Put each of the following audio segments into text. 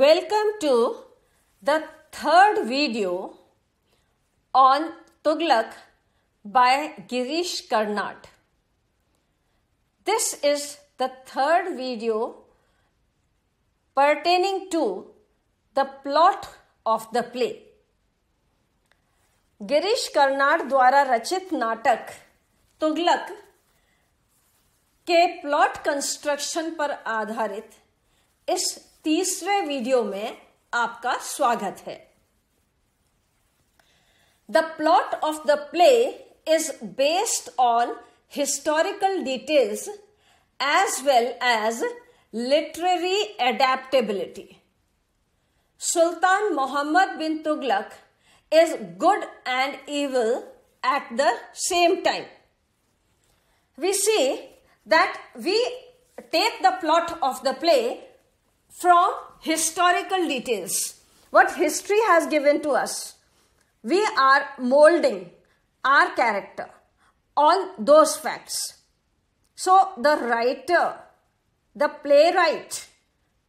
Welcome to the third video on Tughlaq by Girish Karnad this is the third video pertaining to the plot of the play Girish Karnad द्वारा रचित नाटक तुगलक के plot construction पर आधारित इस तीसरे वीडियो में आपका स्वागत है the plot of the play is based on historical details as well as literary adaptability Sultan Mohammad bin Tughlaq is good and evil at the same time we see that we take the plot of the play from historical details. What history has given to us. We are molding our character on those facts. So the writer, the playwright,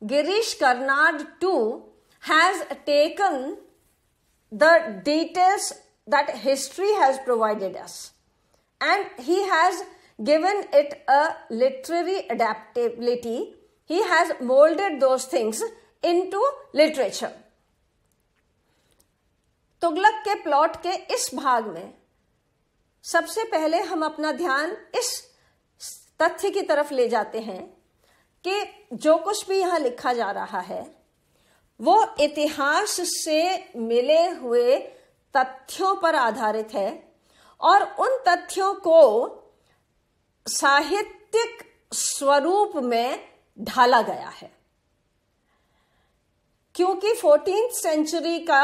Girish Karnad too has taken the details that history has provided us and he has given it a literary adaptability he has molded those things into literature. Tughlaq के plot के इस भाग में सबसे पहले हम अपना ध्यान इस तथ्य की तरफ ले जाते हैं कि जो कुछ भी यहां लिखा जा रहा है वो इतिहास से मिले हुए तथ्यों पर आधारित है और उन तथ्यों को साहित्यिक स्वरूप में ढाला गया है क्योंकि फोर्टीन सेंचुरी का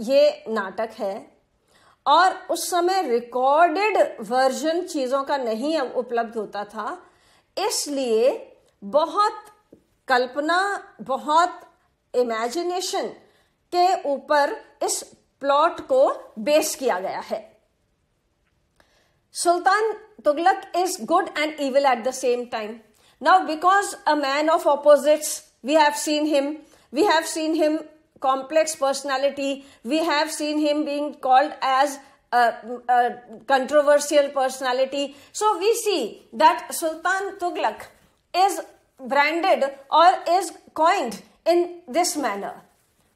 ये नाटक है और उस समय रिकॉर्डेड वर्जन चीज़ों का नहीं उपलब्ध होता था इसलिए बहुत कल्पना बहुत इमेजिनेशन के ऊपर इस प्लॉट को बेस किया गया है Sultan Tughlaq is good and evil at the same time Now, because a man of opposites, we have seen him, we have seen him complex personality, we have seen him being called as a, a controversial personality. So, we see that Sultan Tughlaq is branded or is coined in this manner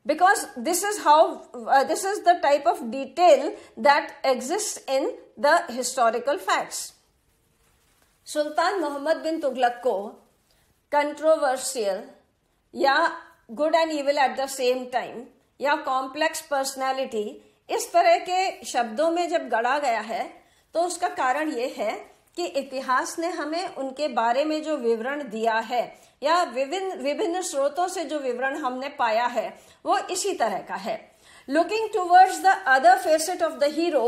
because this is how uh, this is the type of detail that exists in the historical facts Sultan Mohammad bin Tughlaq को controversial या good and evil at the same time या complex personality इस तरह के शब्दों में जब गढ़ा गया है तो उसका कारण ये है कि इतिहास ने हमें उनके बारे में जो विवरण दिया है या विभिन्न विभिन्न स्रोतों से जो विवरण हमने पाया है वो इसी तरह का है looking towards the other facet of the hero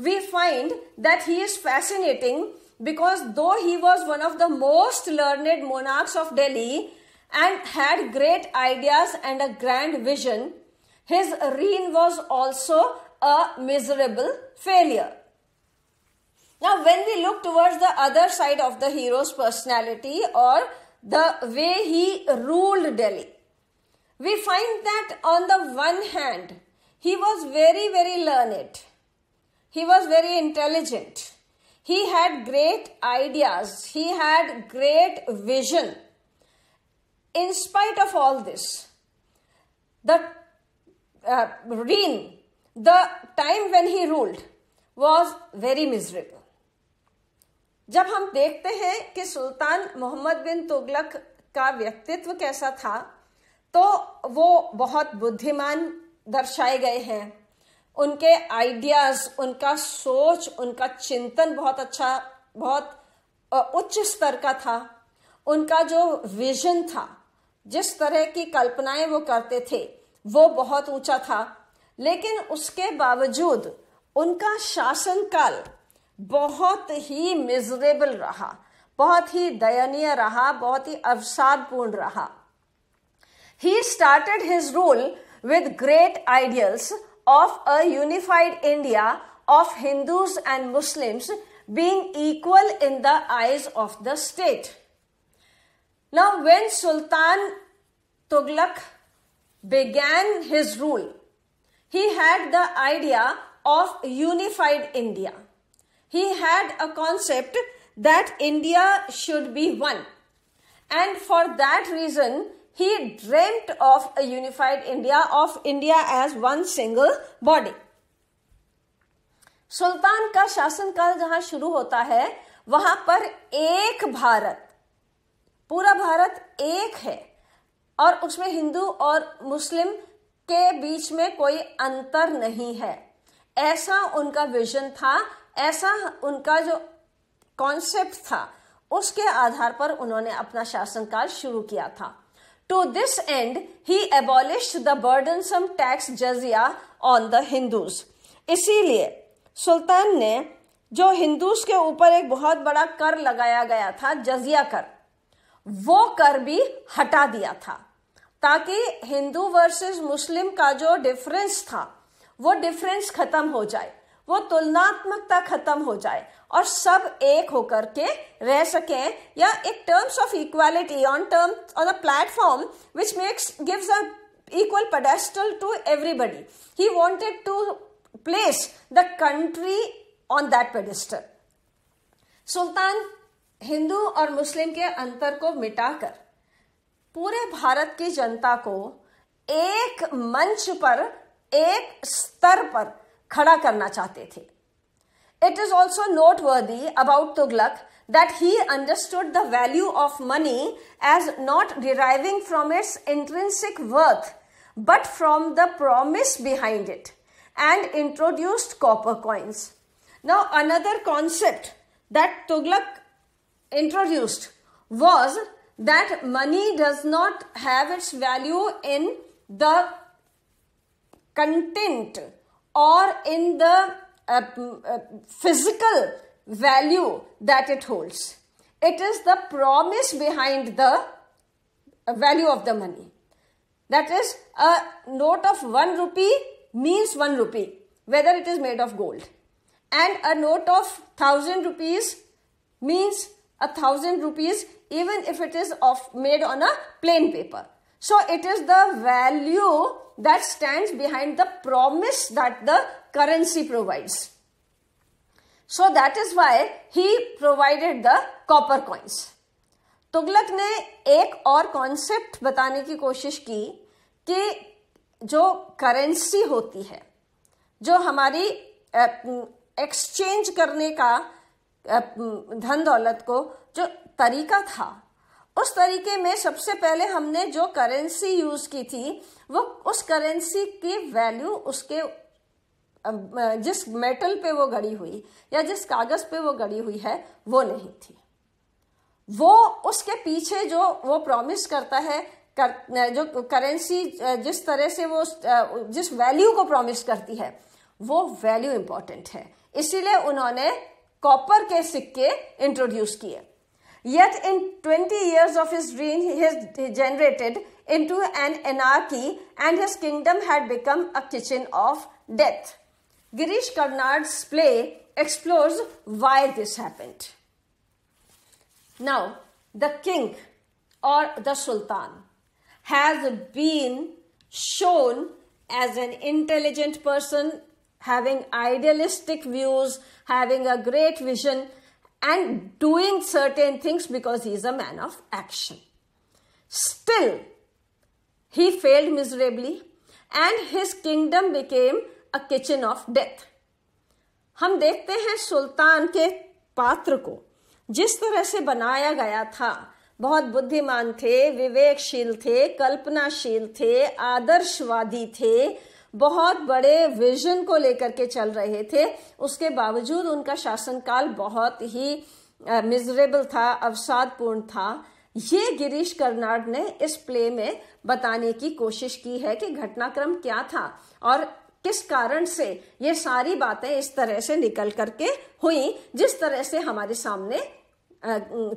we find that he is fascinating because though he was one of the most learned monarchs of Delhi and had great ideas and a grand vision, his reign was also a miserable failure. Now, when we look towards the other side of the hero's personality or the way he ruled Delhi, we find that on the one hand, he was very, very learned, he was very intelligent He had great ideas, he had great vision. In spite of all this, the uh, reign, the time when he ruled, was very miserable. जब हम देखते हैं कि सुल्तान मोहम्मद बिन तुगलक का व्यक्तित्व कैसा था तो वो बहुत बुद्धिमान दर्शाए गए हैं उनके आइडियाज उनका सोच उनका चिंतन बहुत अच्छा बहुत उच्च स्तर का था उनका जो विजन था जिस तरह की कल्पनाएं वो करते थे वो बहुत ऊंचा था लेकिन उसके बावजूद उनका शासनकाल बहुत ही मिजरेबल रहा बहुत ही दयनीय रहा बहुत ही अवसादपूर्ण रहा he started his rule with great ideals of a unified India of Hindus and Muslims being equal in the eyes of the state. Now, when Sultan Tughlaq began his rule, he had the idea of unified India. He had a concept that India should be one. And for that reason, he dreamt of a unified India, of India as one single body. सुल्तान का शासनकाल जहां शुरू होता है वहां पर एक भारत पूरा भारत एक है और उसमें हिंदू और मुस्लिम के बीच में कोई अंतर नहीं है ऐसा उनका विजन था ऐसा उनका जो कॉन्सेप्ट था उसके आधार पर उन्होंने अपना शासनकाल शुरू किया था to this end abolish abolished the burdensome tax jizya on the Hindus इसीलिए सुल्तान ने जो हिंदूज के ऊपर एक बहुत बड़ा कर लगाया गया था जजिया कर वो कर भी हटा दिया था ताकि हिंदू वर्सेस मुस्लिम का जो डिफरेंस था वो डिफरेंस खत्म हो जाए वो तुलनात्मकता खत्म हो जाए और सब एक होकर के रह सकें या एक terms of equality on term on a platform which makes gives a equal pedestal to everybody he wanted to place the country on that pedestal सुल्तान हिंदू और मुस्लिम के अंतर को मिटाकर पूरे भारत की जनता को एक मंच पर एक स्तर पर खड़ा करना चाहते थे It is also noteworthy about Tughlaq that he understood the value of money as not deriving from its intrinsic worth but from the promise behind it and introduced copper coins. Now, another concept that Tughlaq introduced was that money does not have its value in the content or in the a physical value that it holds. It is the promise behind the value of the money. That is, a note of 1 rupee means 1 rupee, whether it is made of gold. And a note of 1000 rupees means a 1000 rupees, even if it is of, made on a plain paper. So it is the value that stands behind the promise that the currency provides. So that is why he provided the copper coins. Tughlaq ने एक और concept बताने की कोशिश की कि जो currency होती है जो हमारी एक्सचेंज करने का धन दौलत को जो तरीका था उस तरीके में सबसे पहले हमने जो करेंसी यूज की थी वो उस करेंसी की वैल्यू उसके जिस मेटल पे वो घड़ी हुई या जिस कागज पे वो गड़ी हुई है वो नहीं थी वो उसके पीछे जो वो प्रॉमिस करता है कर, जो करेंसी जिस तरह से वो जिस वैल्यू को प्रॉमिस करती है वो वैल्यू इंपॉर्टेंट है इसीलिए उन्होंने कॉपर के सिक्के इंट्रोड्यूस किए Yet in 20 years of his reign, he has degenerated into an anarchy and his kingdom had become a kitchen of death. Girish Karnad's play explores why this happened. Now, the king or the sultan has been shown as an intelligent person having idealistic views, having a great vision, and doing certain things because he is a man of action. Still, he failed miserably and his kingdom became a kitchen of death. हम देखते हैं सुल्तान के पात्र को जिस तरह से बनाया गया था बहुत बुद्धिमान थे विवेकशील थे कल्पनाशील थे आदर्शवादी थे बहुत बड़े विजन को लेकर के चल रहे थे उसके बावजूद उनका शासनकाल बहुत ही मिजरेबल था अवसादपूर्ण था ये गिरीश कर्नाड ने इस प्ले में बताने की कोशिश की है कि घटनाक्रम क्या था और किस कारण से ये सारी बातें इस तरह से निकल करके हुई जिस तरह से हमारे सामने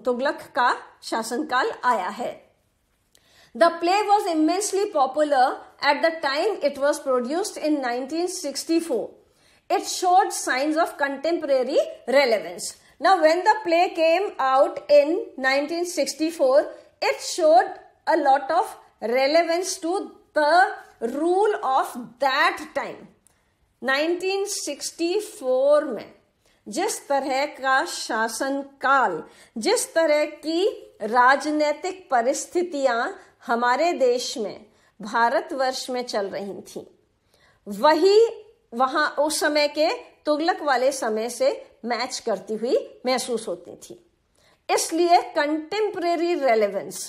तुगलक का शासनकाल आया है The play was immensely popular at the time it was produced in 1964. It showed signs of contemporary relevance. Now, when the play came out in 1964, it showed a lot of relevance to the rule of that time. 1964 में जिस तरह का शासनकाल जिस तरह की राजनीतिक परिस्थितियां हमारे देश में भारतवर्ष में चल रही थी वही वहां उस समय के तुगलक वाले समय से मैच करती हुई महसूस होती थी इसलिए कंटेम्प्रेरी रेलेवेंस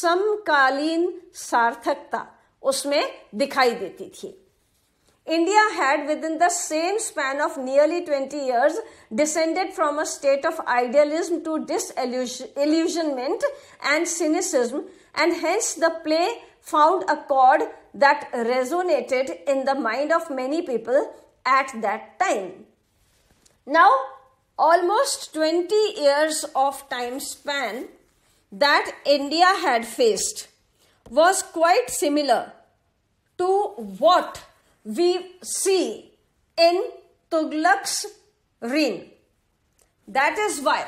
समकालीन सार्थकता उसमें दिखाई देती थी India had within the same span of nearly twenty years descended from a state of idealism to disillusionment and cynicism and hence the play found a chord that resonated in the mind of many people at that time. Now, almost 20 years of time span that India had faced was quite similar to what we see in Tughlaq's reign. That is why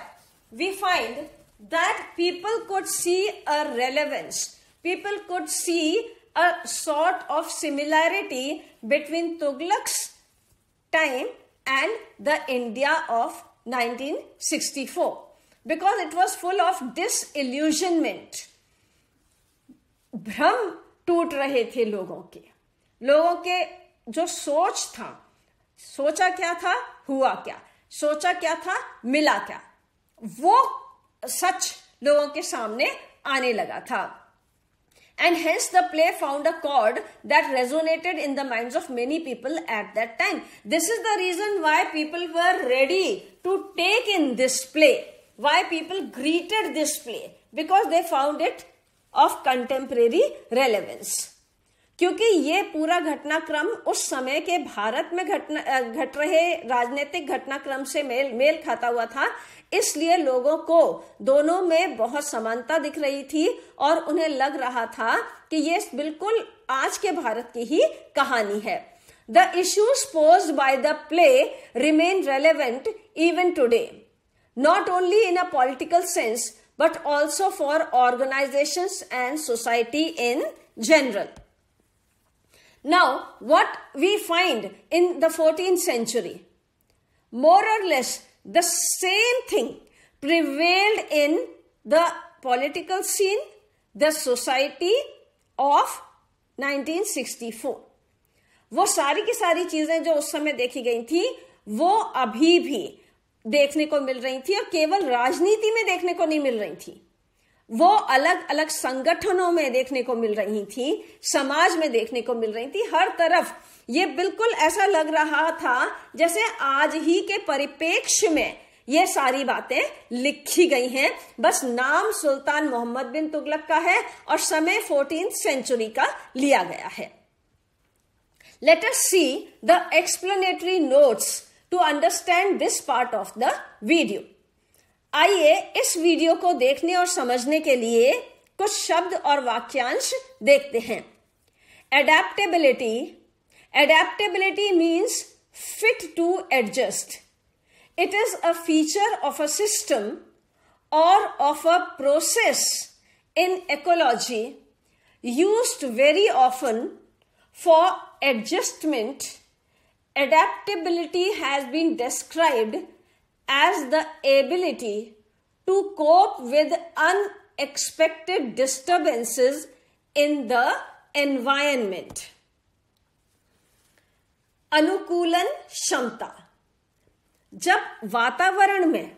we find that people could see a relevance. People could see a sort of similarity between Tughlaq's time and the India of 1964 because it was full of disillusionment. भ्रम टूट रहे थे लोगों के लोगों के जो सोच था सोचा क्या था हुआ क्या सोचा क्या था मिला क्या वो सच लोगों के सामने आने लगा था and hence the play found a chord that resonated in the mind of many people at that time this is the reason why people were ready to take in this play why people greeted this play because they found it of contemporary relevance क्योंकि ये पूरा घटनाक्रम उस समय के भारत में घटना घट रहे राजनीतिक घटनाक्रम से मेल मेल खाता हुआ था इसलिए लोगों को दोनों में बहुत समानता दिख रही थी और उन्हें लग रहा था कि ये बिल्कुल आज के भारत की ही कहानी है the issues pose by the play remain relevant even today not only in a political sense but also for organisation and society in general Now, what we find in the 14th century, more or less the same thing prevailed in the political scene, the society of 1964. वो सारी की सारी चीजें जो उस समय देखी गई थी वो अभी भी देखने को मिल रही थी और केवल राजनीति में देखने को नहीं मिल रही थी वो अलग अलग संगठनों में देखने को मिल रही थी समाज में देखने को मिल रही थी हर तरफ ये बिल्कुल ऐसा लग रहा था जैसे आज ही के परिपेक्ष में ये सारी बातें लिखी गई हैं बस नाम सुल्तान मोहम्मद बिन तुगलक का है और समय फोर्टीन सेंचुरी का लिया गया है let us see the explanatory notes to understand this part of the video आइए इस वीडियो को देखने और समझने के लिए कुछ शब्द और वाक्यांश देखते हैं adaptability adaptability means fit to adjust it is a feature of a system or of a process in ecology use very often for adjustment adaptability has been described as the ability to cope with unexpected disturbances in the environment. अनुकूलन क्षमता जब वातावरण में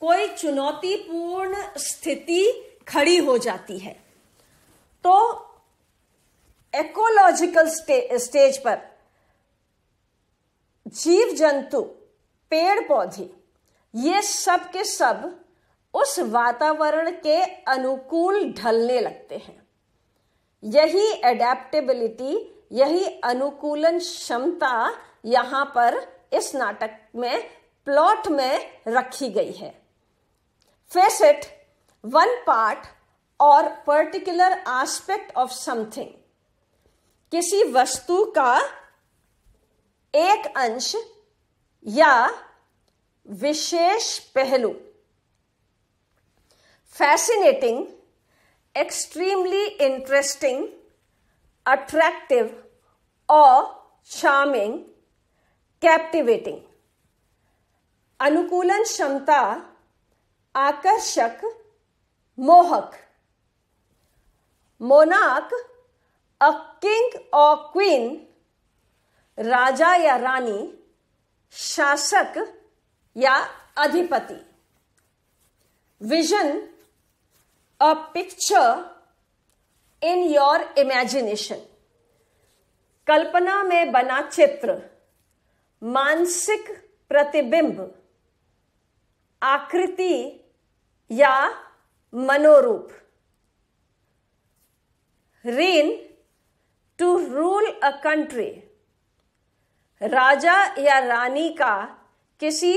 कोई चुनौतीपूर्ण स्थिति खड़ी हो जाती है तो एकोलॉजिकल स्टे, स्टेज पर जीव जंतु पेड़ पौधे ये सब के सब उस वातावरण के अनुकूल ढलने लगते हैं यही एडेप्टेबिलिटी यही अनुकूलन क्षमता यहां पर इस नाटक में प्लॉट में रखी गई है facet one part or particular aspect of something किसी वस्तु का एक अंश या विशेष पहलू फैसिनेटिंग एक्सट्रीमली इंटरेस्टिंग अट्रैक्टिव और शामिंग कैप्टिवेटिंग अनुकूलन क्षमता आकर्षक मोहक मोनाक अ किंग और क्वीन राजा या रानी शासक या अधिपति vision a picture in your imagination कल्पना में बना चित्र मानसिक प्रतिबिंब आकृति या मनोरूप reign to rule a country राजा या रानी का किसी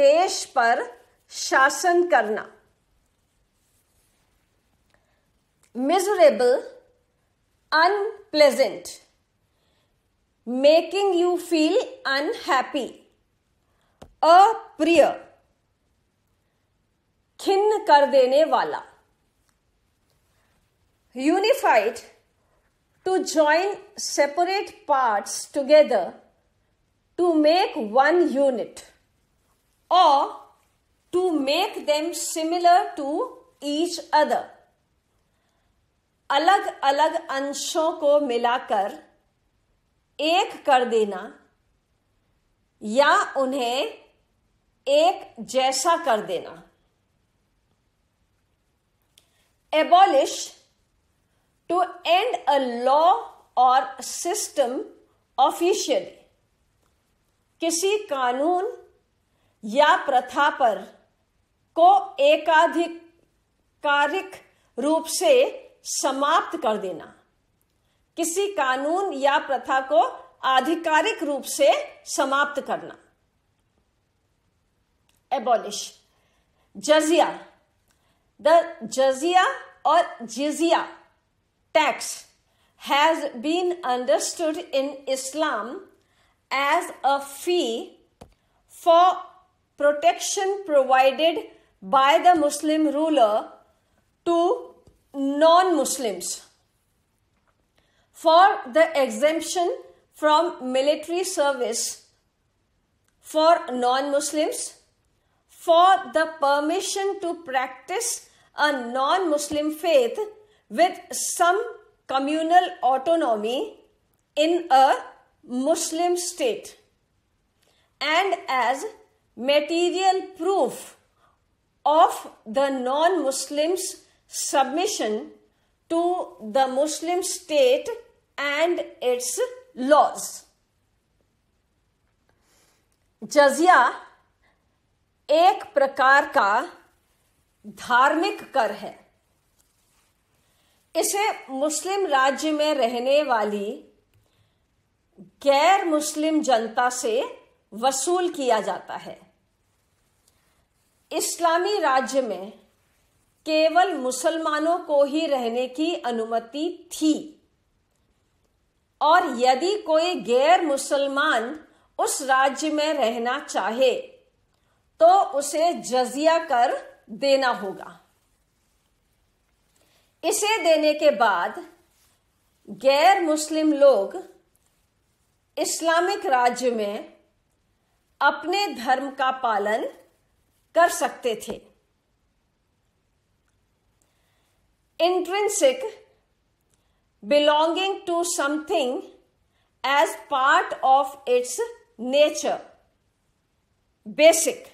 देश पर शासन करना miserable unpleasant making you feel unhappy अप्रिय खिन्न कर देने वाला unified to join separate parts together to make one unit or to make them similar to each other अलग अलग अंशों को मिलाकर एक कर देना या उन्हें एक जैसा कर देना abolish to end a law or system officially किसी कानून या प्रथा पर को एकाधिकारिक रूप से समाप्त कर देना किसी कानून या प्रथा को आधिकारिक रूप से समाप्त करना abolish जजिया the jizya or jizya tax has been understood in Islam as a fee for protection provided by the Muslim ruler to non Muslims for the exemption from military service for non Muslims, for the permission to practice a non Muslim faith with some communal autonomy in a Muslim state and as material proof of the non Muslims' submission to the Muslim state and its laws. Jizya एक प्रकार का धार्मिक कर है इसे मुस्लिम राज्य में रहने वाली गैर मुस्लिम जनता से वसूल किया जाता है इस्लामी राज्य में केवल मुसलमानों को ही रहने की अनुमति थी और यदि कोई गैर मुसलमान उस राज्य में रहना चाहे तो उसे जजिया कर देना होगा इसे देने के बाद गैर मुस्लिम लोग इस्लामिक राज्य में अपने धर्म का पालन कर सकते थे intrinsic belonging to something as part of its nature basic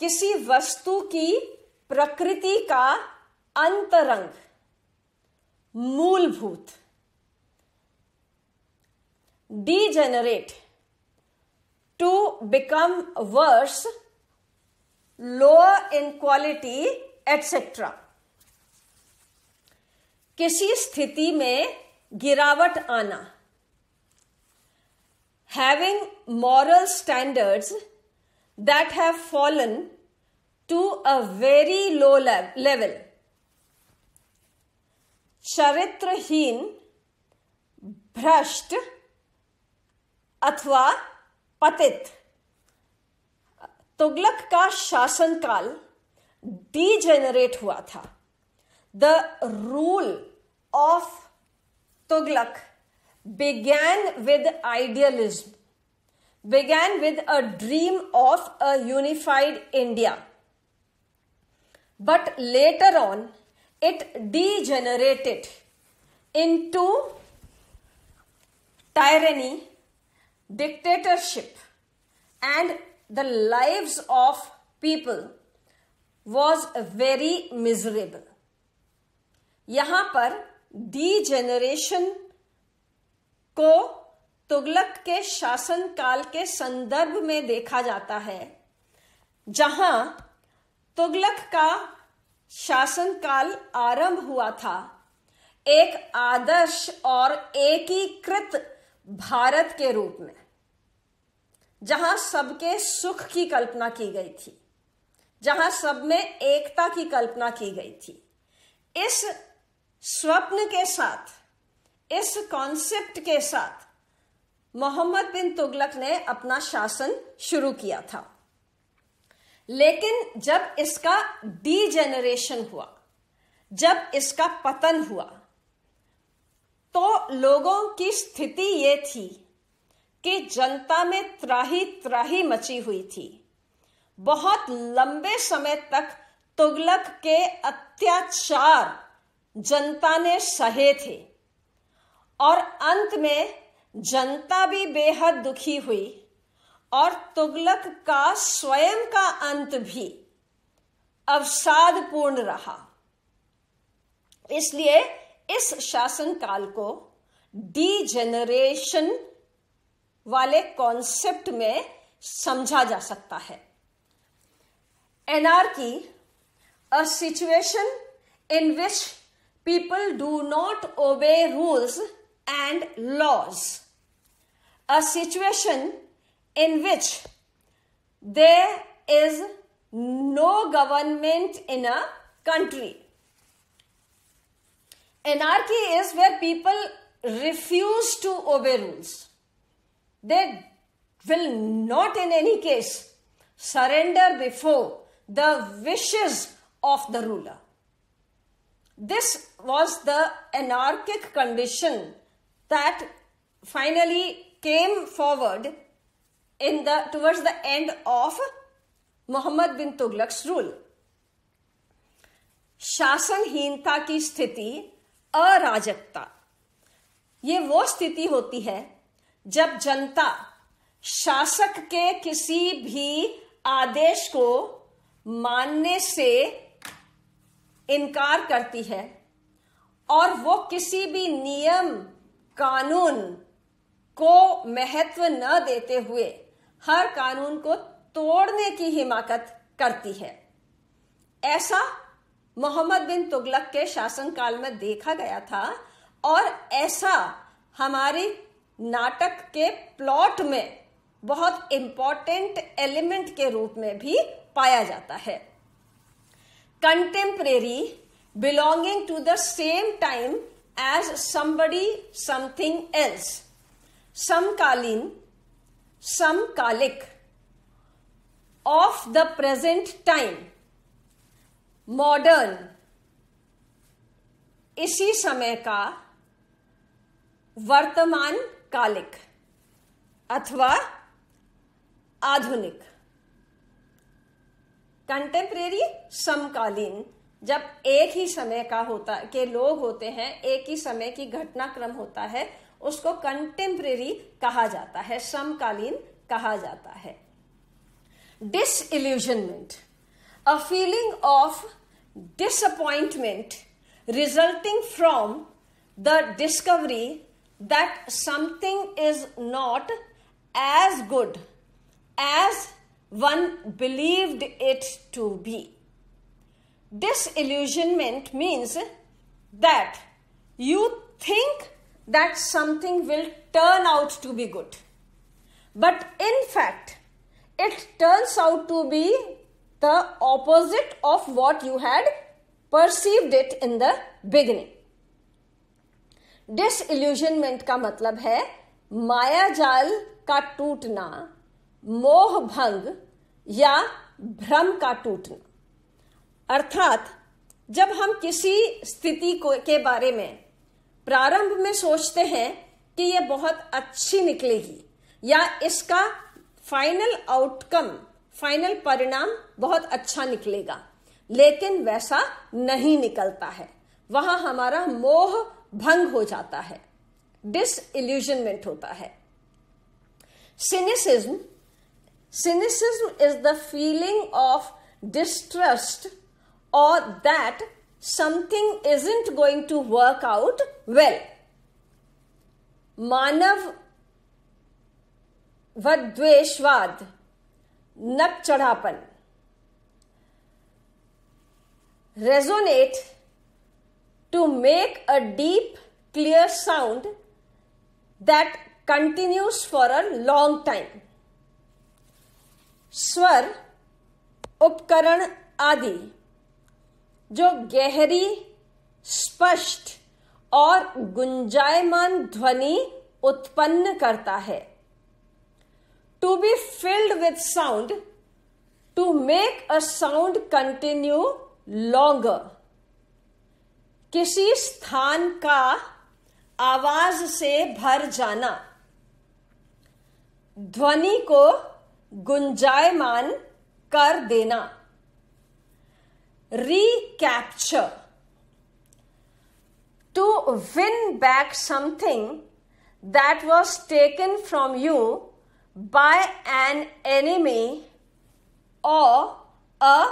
किसी वस्तु की प्रकृति का अंतरंग मूलभूत degenerate to become worse lower in quality etc किसी स्थिति में गिरावट आना having moral standards that have fallen to a very low level चरित्रहीन भ्रष्ट अथवा पतित तुगलक का शासनकाल डीजेनरेट हुआ था the rule of Tughlaq began with idealism began with a dream of a unified India but later on it degenerated into tyranny dictatorship and the lives of people was very miserable. यहां पर D generation को तुगलक के शासन काल के संदर्भ में देखा जाता है जहां तुगलक का शासन काल आरंभ हुआ था एक आदर्श और एकीकृत भारत के रूप में जहां सबके सुख की कल्पना की गई थी जहां सब में एकता की कल्पना की गई थी इस स्वप्न के साथ इस कॉन्सेप्ट के साथ मोहम्मद बिन तुगलक ने अपना शासन शुरू किया था लेकिन जब इसका डी जनरेशन हुआ जब इसका पतन हुआ तो लोगों की स्थिति ये थी कि जनता में त्राही त्राही मची हुई थी बहुत लंबे समय तक तुगलक के अत्याचार जनता ने सहे थे और अंत में जनता भी बेहद दुखी हुई और तुगलक का स्वयं का अंत भी अवसादपूर्ण रहा इसलिए इस शासन काल को डी जेनरेशन वाले कॉन्सेप्ट में समझा जा सकता है anarchy a situation in which people do not obey rules and laws a situation in which there is no government in a country Anarchy is where people refuse to obey rules. They will not, in any case, surrender before the wishes of the ruler. This was the anarchic condition that finally came forward in the towards the end of Muhammad bin Tughlaq's rule. शासनहीनता की स्थिति अराजकता ये वो स्थिति होती है जब जनता शासक के किसी भी आदेश को मानने से इनकार करती है और वो किसी भी नियम कानून को महत्व न देते हुए हर कानून को तोड़ने की हिमाकत करती है ऐसा मोहम्मद बिन तुगलक के शासनकाल में देखा गया था और ऐसा हमारे नाटक के प्लॉट में बहुत इंपॉर्टेंट एलिमेंट के रूप में भी पाया जाता है contemporary belonging to the same time as somebody something else समकालीन समकालिक of the present time modern इसी समय का वर्तमान कालिक अथवा आधुनिक कंटेम्प्रेरी समकालीन जब एक ही समय का होता के लोग होते हैं एक ही समय की घटनाक्रम होता है उसको कंटेम्प्रेरी कहा जाता है समकालीन कहा जाता है disillusionment a feeling of disappointment resulting from the discovery that something is not as good as one believed it to be. Disillusionment means that you think that something will turn out to be good, but in fact, it turns out to be the opposite of what you had perceived it in the beginning disillusionment का मतलब है माया जाल का टूटना मोह भंग या भ्रम का टूटना अर्थात जब हम किसी स्थिति को के बारे में प्रारंभ में सोचते हैं कि यह बहुत अच्छी निकलेगी या इसका फाइनल आउटकम फाइनल परिणाम बहुत अच्छा निकलेगा लेकिन वैसा नहीं निकलता है वहां हमारा मोह भंग हो जाता है डिस होता है cynicism cynicism is the feeling of distrust or that something isn't going to work out well मानव द्वेशवाद नक चढ़ापन resonate to make a deep clear sound that continues for a long time स्वर उपकरण आदि जो गहरी स्पष्ट और गुंजायमान ध्वनि उत्पन्न करता है to be filled with sound to make a sound continue longer किसी स्थान का आवाज से भर जाना ध्वनि को गुंजायमान कर देना recapture to win back something that was taken from you by an enemy or a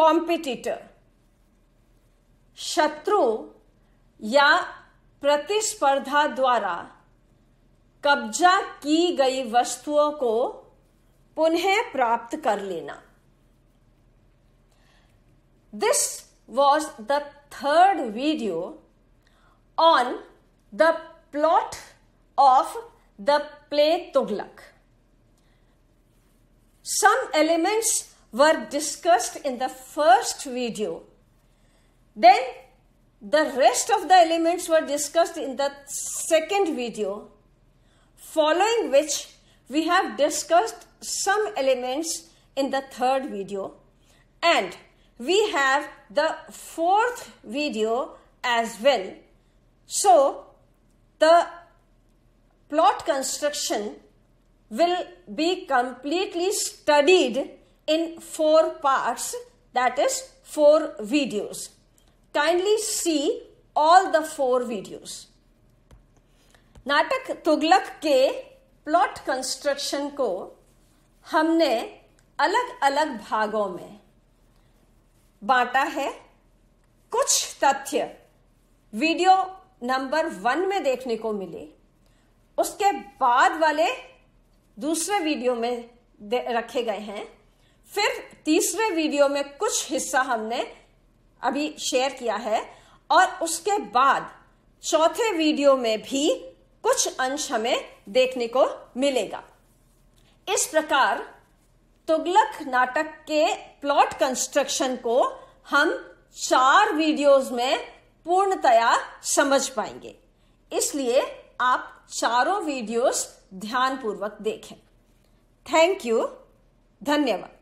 competitor. शत्रु या प्रतिस्पर्धा द्वारा कब्जा की गई वस्तुओं को पुनः प्राप्त कर लेना this was the third video on the plot of the play Tughlaq. Some elements were discussed in the first video. Then the rest of the elements were discussed in the second video, following which we have discussed some elements in the third video and we have the fourth video as well. So, the plot construction will be completely studied in four parts that is four videos. Kindly see all the four videos. नाटक तुगलक के plot construction को हमने अलग अलग भागों में बांटा है कुछ तथ्य वीडियो नंबर वन में देखने को मिले उसके बाद वाले दूसरे वीडियो में रखे गए हैं फिर तीसरे वीडियो में कुछ हिस्सा हमने अभी शेयर किया है और उसके बाद चौथे वीडियो में भी कुछ अंश हमें देखने को मिलेगा इस प्रकार तुगलक नाटक के प्लॉट कंस्ट्रक्शन को हम चार वीडियोस में पूर्णतया समझ पाएंगे इसलिए आप चारों वीडियोस ध्यानपूर्वक देखें थैंक यू धन्यवाद